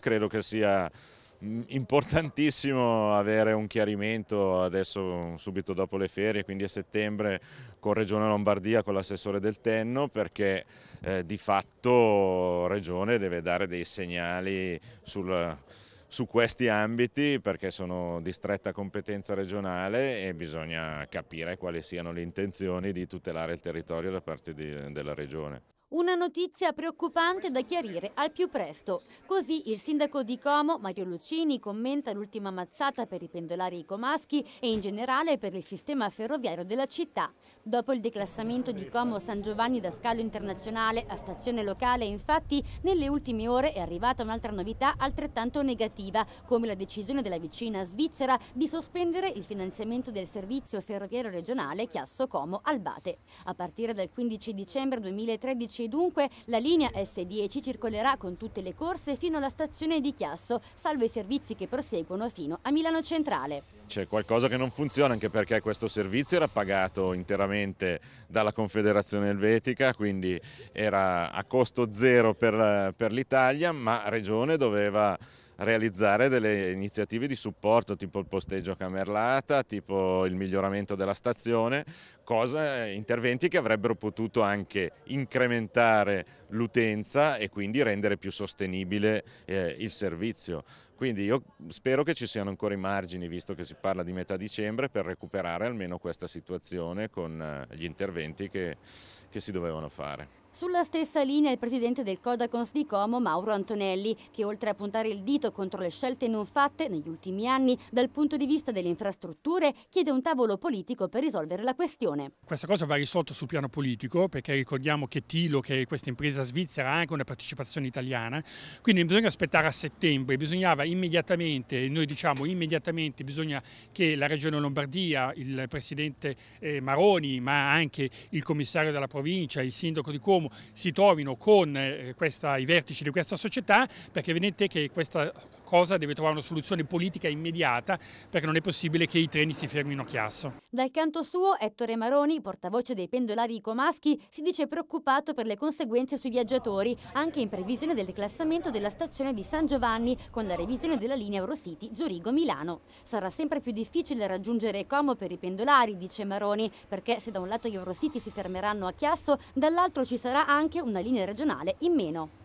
Credo che sia mm, importantissimo avere un chiarimento adesso mm, subito dopo le ferie, quindi a settembre con Regione Lombardia, con l'assessore del Tenno, perché eh, di fatto Regione deve dare dei segnali sul, su questi ambiti perché sono di stretta competenza regionale e bisogna capire quali siano le intenzioni di tutelare il territorio da parte di, della Regione. Una notizia preoccupante da chiarire al più presto. Così il sindaco di Como, Mario Lucini, commenta l'ultima mazzata per i pendolari comaschi e in generale per il sistema ferroviario della città. Dopo il declassamento di Como San Giovanni da scalo internazionale a stazione locale, infatti, nelle ultime ore è arrivata un'altra novità altrettanto negativa, come la decisione della vicina Svizzera di sospendere il finanziamento del servizio ferroviario regionale Chiasso-Como-Albate. A partire dal 15 dicembre 2013 10. Dunque la linea S10 circolerà con tutte le corse fino alla stazione di Chiasso, salvo i servizi che proseguono fino a Milano Centrale. C'è qualcosa che non funziona anche perché questo servizio era pagato interamente dalla Confederazione Elvetica, quindi era a costo zero per, per l'Italia, ma Regione doveva realizzare delle iniziative di supporto tipo il posteggio a Camerlata, tipo il miglioramento della stazione, cosa, eh, interventi che avrebbero potuto anche incrementare l'utenza e quindi rendere più sostenibile eh, il servizio. Quindi io spero che ci siano ancora i margini, visto che si parla di metà dicembre, per recuperare almeno questa situazione con eh, gli interventi che, che si dovevano fare. Sulla stessa linea il presidente del Codacons di Como, Mauro Antonelli, che oltre a puntare il dito contro le scelte non fatte negli ultimi anni dal punto di vista delle infrastrutture, chiede un tavolo politico per risolvere la questione. Questa cosa va risolta sul piano politico perché ricordiamo che Tilo, che è questa impresa svizzera, ha anche una partecipazione italiana, quindi bisogna aspettare a settembre, bisognava immediatamente, noi diciamo immediatamente, bisogna che la Regione Lombardia, il presidente eh, Maroni, ma anche il commissario della provincia, il sindaco di Como, Como si trovino con eh, questa, i vertici di questa società perché vedete che questa cosa deve trovare una soluzione politica immediata perché non è possibile che i treni si fermino a Chiasso. Dal canto suo, Ettore Maroni, portavoce dei pendolari di Comaschi, si dice preoccupato per le conseguenze sui viaggiatori, anche in previsione del declassamento della stazione di San Giovanni con la revisione della linea Eurocity Zurigo-Milano. Sarà sempre più difficile raggiungere Como per i pendolari, dice Maroni, perché se da un lato gli Eurocity si fermeranno a Chiasso, dall'altro ci sarà anche una linea regionale in meno.